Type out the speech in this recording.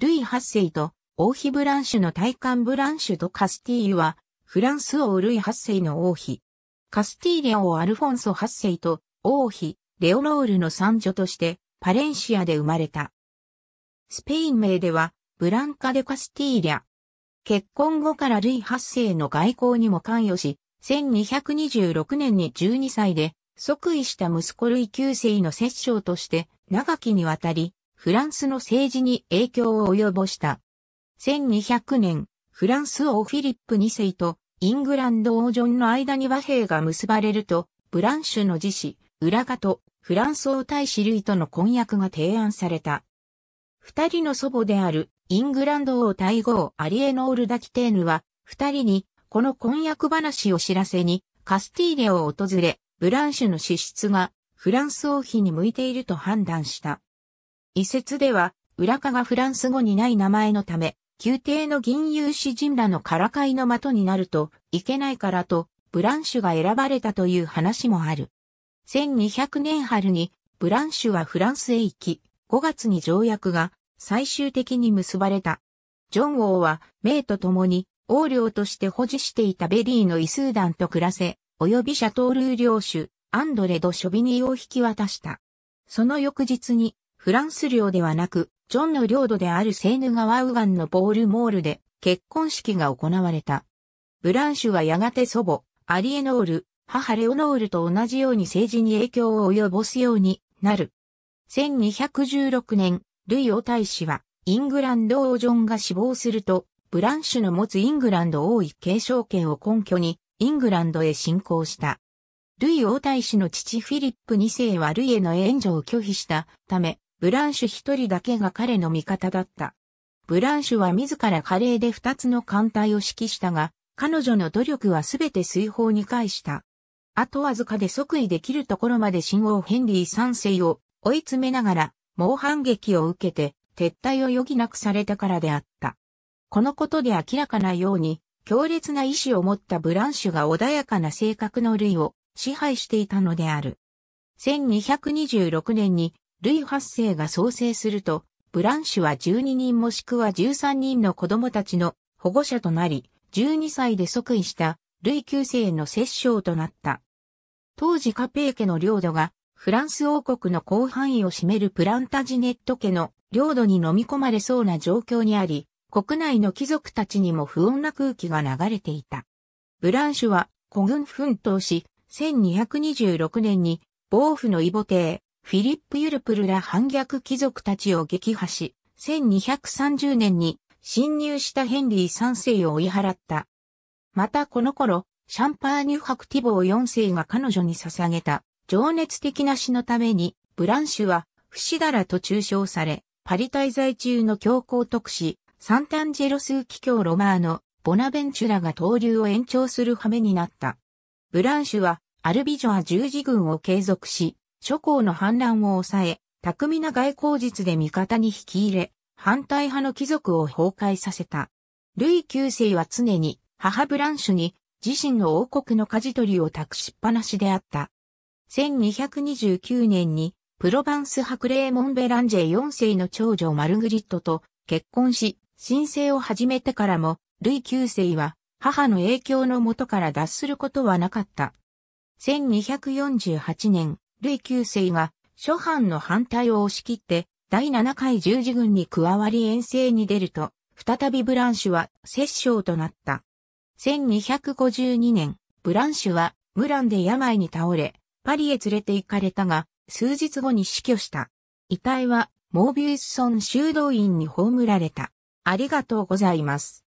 ルイ8世と王妃ブランシュの大官ブランシュとカスティーユは、フランス王ルイ8世の王妃。カスティーリャ王アルフォンソ8世と王妃、レオロールの三女として、パレンシアで生まれた。スペイン名では、ブランカ・デ・カスティーリャ。結婚後からルイ8世の外交にも関与し、1226年に12歳で、即位した息子ルイ9世の摂政として、長きにわたり、フランスの政治に影響を及ぼした。1200年、フランス王フィリップ2世とイングランド王ジョンの間に和平が結ばれると、ブランシュの自死、裏方、フランス王大使類との婚約が提案された。二人の祖母であるイングランド王大号アリエノール・ダキテーヌは、二人にこの婚約話を知らせにカスティーレを訪れ、ブランシュの資質がフランス王妃に向いていると判断した。遺説では、浦賀がフランス語にない名前のため、宮廷の銀融詩人らのからかいの的になるといけないからと、ブランシュが選ばれたという話もある。1200年春に、ブランシュはフランスへ行き、5月に条約が最終的に結ばれた。ジョン王は、名と共に、王領として保持していたベリーのイスーダンと暮らせ、及びシャトールー領主、アンドレ・ド・ショビニーを引き渡した。その翌日に、フランス領ではなく、ジョンの領土であるセーヌ川右岸のポールモールで結婚式が行われた。ブランシュはやがて祖母、アリエノール、母レオノールと同じように政治に影響を及ぼすようになる。1216年、ルイ王太子は、イングランド王ジョンが死亡すると、ブランシュの持つイングランド王位継承権を根拠に、イングランドへ侵攻した。ルイ王太子の父フィリップ2世はルイへの援助を拒否したため、ブランシュ一人だけが彼の味方だった。ブランシュは自ら華麗で二つの艦隊を指揮したが、彼女の努力はすべて水砲に返した。あとわずかで即位できるところまで信号ヘンリー三世を追い詰めながら、猛反撃を受けて撤退を余儀なくされたからであった。このことで明らかなように、強烈な意志を持ったブランシュが穏やかな性格の類を支配していたのである。1226年にルイ8世が創生すると、ブランシュは12人もしくは13人の子供たちの保護者となり、12歳で即位したルイ9世の摂政となった。当時カペー家の領土がフランス王国の広範囲を占めるプランタジネット家の領土に飲み込まれそうな状況にあり、国内の貴族たちにも不穏な空気が流れていた。ブランシュは孤軍奮闘し、1226年に、暴府のイボ帝、フィリップ・ユルプルら反逆貴族たちを撃破し、1230年に侵入したヘンリー3世を追い払った。またこの頃、シャンパーニュハクティボー4世が彼女に捧げた情熱的な死のために、ブランシュは不死だらと中傷され、パリ滞在中の教皇特使、サンタンジェロスーキ教ロマーノ、ボナベンチュラが投竜を延長する羽目になった。ブランシュはアルビジョア十字軍を継続し、諸侯の反乱を抑え、巧みな外交術で味方に引き入れ、反対派の貴族を崩壊させた。ルイ9世は常に母ブランシュに自身の王国の舵取りを託しっぱなしであった。1229年にプロヴァンスクレーモンベランジェ4世の長女マルグリットと結婚し、申請を始めてからも、ルイ9世は母の影響のもとから脱することはなかった。1248年、類九世が諸藩の反対を押し切って第7回十字軍に加わり遠征に出ると、再びブランシュは摂政となった。1252年、ブランシュはムランで病に倒れ、パリへ連れて行かれたが、数日後に死去した。遺体はモービウスソン修道院に葬られた。ありがとうございます。